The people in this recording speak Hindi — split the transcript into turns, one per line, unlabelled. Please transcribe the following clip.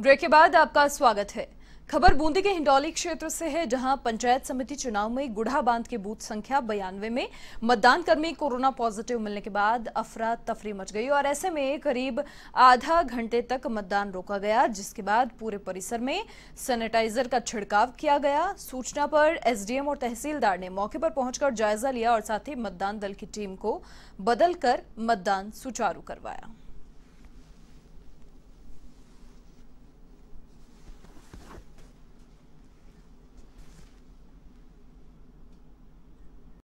ब्रेक के बाद आपका स्वागत है खबर बूंदी के हिंडौली क्षेत्र से है जहां पंचायत समिति चुनाव में गुढ़ा बांध के बूथ संख्या बयानवे में मतदान कर्मी कोरोना पॉजिटिव मिलने के बाद अफरा तफरी मच गई और ऐसे में करीब आधा घंटे तक मतदान रोका गया जिसके बाद पूरे परिसर में सैनिटाइजर का छिड़काव किया गया सूचना पर एसडीएम और तहसीलदार ने मौके पर पहुंचकर जायजा लिया और साथ ही मतदान दल की टीम को बदलकर मतदान सुचारू करवाया